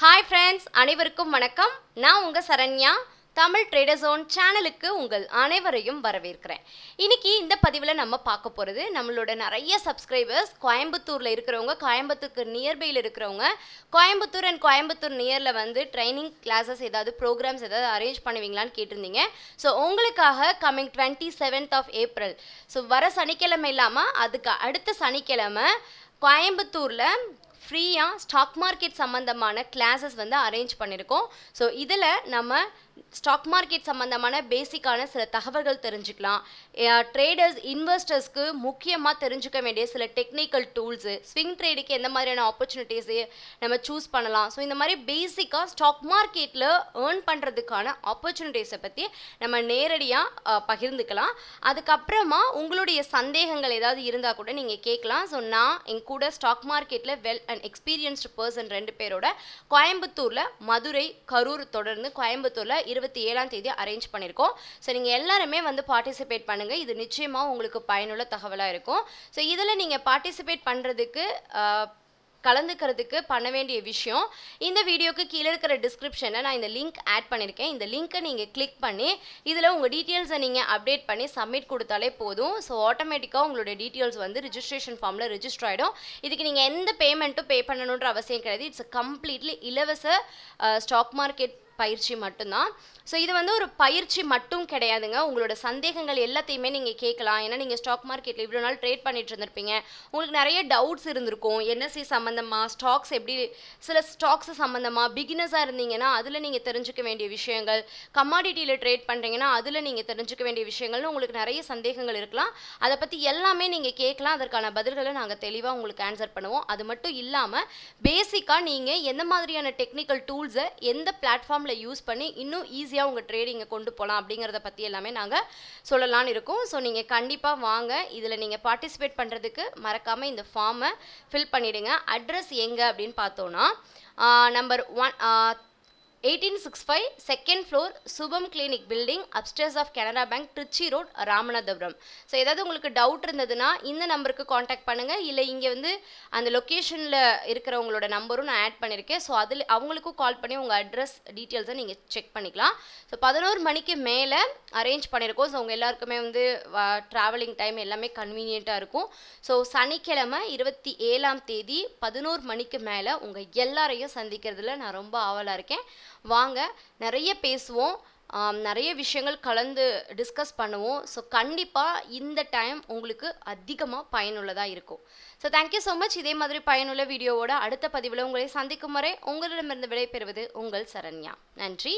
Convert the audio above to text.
hi friends அனைவருக்கும் வணக்கம் நான் உங்கள் சரண்யா தமிழ் ட்ரேடர்ஸோன் சேனலுக்கு உங்கள் அனைவரையும் வரவேற்கிறேன் இன்றைக்கி இந்த பதிவில் நம்ம பார்க்க போகிறது நம்மளோட நிறைய சப்ஸ்கிரைபர்ஸ் கோயம்புத்தூரில் இருக்கிறவங்க கோயம்புத்தூருக்கு நியர்பையில் இருக்கிறவங்க கோயம்புத்தூர் அண்ட் கோயம்புத்தூர் நியரில் வந்து ட்ரைனிங் கிளாஸஸ் ஏதாவது ப்ரோக்ராம்ஸ் ஏதாவது அரேஞ்ச் பண்ணுவீங்களான்னு கேட்டிருந்தீங்க ஸோ உங்களுக்காக coming twenty seventh of April so வர சனிக்கிழமை இல்லாமல் அதுக்கு அடுத்த சனிக்கிழமை கோயம்புத்தூரில் ஃப்ரீயாக ஸ்டாக் மார்க்கெட் சம்மந்தமான கிளாஸஸ் வந்து அரேஞ்ச் பண்ணியிருக்கோம் ஸோ இதில் நம்ம ஸ்டாக் மார்க்கெட் சம்மந்தமான பேசிக்கான சில தகவல்கள் தெரிஞ்சுக்கலாம் ட்ரேடர்ஸ் இன்வெஸ்டர்ஸ்க்கு முக்கியமாக தெரிஞ்சுக்க வேண்டிய சில டெக்னிக்கல் டூல்ஸு ஸ்விங் ட்ரேடுக்கு எந்த மாதிரியான ஆப்பர்ச்சுனிட்டிஸு நம்ம சூஸ் பண்ணலாம் ஸோ இந்த மாதிரி பேசிக்காக ஸ்டாக் மார்க்கெட்டில் ஏர்ன் பண்ணுறதுக்கான ஆப்பர்ச்சுனிட்டிஸை பற்றி நம்ம நேரடியாக பகிர்ந்துக்கலாம் அதுக்கப்புறமா உங்களுடைய சந்தேகங்கள் ஏதாவது இருந்தால் கூட நீங்கள் கேட்கலாம் ஸோ நான் என் கூட ஸ்டாக் மார்க்கெட்டில் வெல் அண்ட் எக்ஸ்பீரியன்ஸ்டு பர்சன் ரெண்டு பேரோட கோயம்புத்தூரில் மதுரை கரூர் தொடர்ந்து கோயம்புத்தூரில் இருபத்தி ஏழாம் தேதி அரேஞ்ச் பண்ணியிருக்கோம் ஸோ நீங்கள் எல்லாருமே வந்து பார்ட்டிசிபேட் பண்ணுங்கள் இது நிச்சயமாக உங்களுக்கு பயனுள்ள தகவலாக இருக்கும் ஸோ இதில் நீங்கள் பார்ட்டிசிபேட் பண்ணுறதுக்கு கலந்துக்கிறதுக்கு பண்ண வேண்டிய விஷயம் இந்த வீடியோக்கு கீழே இருக்கிற டிஸ்கிரிப்ஷனை நான் இந்த லிங்க் ஆட் பண்ணியிருக்கேன் இந்த லிங்க்கை நீங்கள் கிளிக் பண்ணி இதில் உங்கள் டீட்டெயில்ஸை நீங்கள் அப்டேட் பண்ணி சப்மிட் கொடுத்தாலே போதும் ஸோ ஆட்டோமேட்டிக்காக உங்களுடைய டீட்டெயில்ஸ் வந்து ரிஜிஸ்ட்ரேஷன் ஃபார்மில் ரிஜிஸ்டர் ஆகிடும் இதுக்கு நீங்கள் எந்த பேமெண்ட்டும் பே பண்ணணுன்ற அவசியம் கிடையாது இட்ஸ் கம்ப்ளீட்லி இலவச ஸ்டாக் மார்க்கெட் பயிற்சி மட்டும்தான் ஸோ இது வந்து ஒரு பயிற்சி மட்டும் கிடையாதுங்க உங்களோட சந்தேகங்கள் எல்லாத்தையுமே நீங்கள் கேட்கலாம் ஏன்னா நீங்கள் ஸ்டாக் மார்க்கெட்டில் இவ்வளோ நாள் ட்ரேட் பண்ணிட்டு இருந்திருப்பீங்க உங்களுக்கு நிறைய டவுட்ஸ் இருந்திருக்கும் என்எஸ்சி e சம்மந்தமாக ஸ்டாக்ஸ் எப்படி சில ஸ்டாக்ஸ் சம்மந்தமாக பிகினர்ஸாக இருந்தீங்கன்னா அதில் நீங்கள் தெரிஞ்சுக்க வேண்டிய விஷயங்கள் கமாடிட்டியில் ட்ரேட் பண்ணுறீங்கன்னா அதில் நீங்கள் தெரிஞ்சுக்க வேண்டிய விஷயங்கள்னு உங்களுக்கு நிறைய சந்தேகங்கள் இருக்கலாம் அதை பற்றி எல்லாமே நீங்கள் கேட்கலாம் அதற்கான பதில்களை நாங்கள் தெளிவாக உங்களுக்கு ஆன்சர் பண்ணுவோம் அது மட்டும் இல்லாமல் பேசிக்காக நீங்கள் எந்த மாதிரியான டெக்னிக்கல் டூல்ஸை எந்த பிளாட்ஃபார்ம் சிஸ்டமில் யூஸ் பண்ணி இன்னும் ஈஸியாக உங்கள் ட்ரேடிங்கை கொண்டு போகலாம் அப்படிங்கிறத பற்றி எல்லாமே நாங்கள் சொல்லலான்னு இருக்கோம் ஸோ நீங்கள் கண்டிப்பாக வாங்க இதில் நீங்கள் பார்ட்டிசிபேட் பண்ணுறதுக்கு மறக்காமல் இந்த ஃபார்மை ஃபில் பண்ணிவிடுங்க அட்ரஸ் எங்கே அப்படின்னு பார்த்தோன்னா number one eighteen six five second floor Shubham clinic building upstairs of Canara Bank Trichy road Ramanathapuram so ஏதாவது உங்களுக்கு டவுட் இருந்ததுன்னா இந்த நம்பருக்கு காண்டாக்ட் பண்ணுங்கள் இல்லை இங்கே வந்து அந்த லொக்கேஷனில் இருக்கிறவங்களோட நம்பரும் நான் ஆட் பண்ணியிருக்கேன் ஸோ அதில் அவங்களுக்கும் கால் பண்ணி உங்கள் அட்ரஸ் டீட்டெயில்ஸை நீங்கள் செக் பண்ணிக்கலாம் ஸோ பதினோரு மணிக்கு மேலே அரேஞ்ச் பண்ணியிருக்கோம் ஸோ உங்கள் எல்லாருக்குமே வந்து ட்ராவலிங் டைம் எல்லாமே கன்வீனியண்ட்டாக இருக்கும் ஸோ சனிக்கிழமை இருபத்தி ஏழாம் தேதி பதினோரு மணிக்கு மேலே உங்கள் எல்லாரையும் சந்திக்கிறதுல நான் ரொம்ப ஆவலாக இருக்கேன் வாங்க நிறைய பேசுவோம் நிறைய விஷயங்கள் கலந்து டிஸ்கஸ் பண்ணுவோம் ஸோ கண்டிப்பாக இந்த டைம் உங்களுக்கு அதிகமாக பயனுள்ளதாக இருக்கும் ஸோ தேங்க்யூ ஸோ மச் இதே மாதிரி பயனுள்ள வீடியோவோட அடுத்த பதிவில் உங்களை சந்திக்கும் வரை உங்களிடமிருந்து விடைபெறுவது உங்கள் சரண்யா நன்றி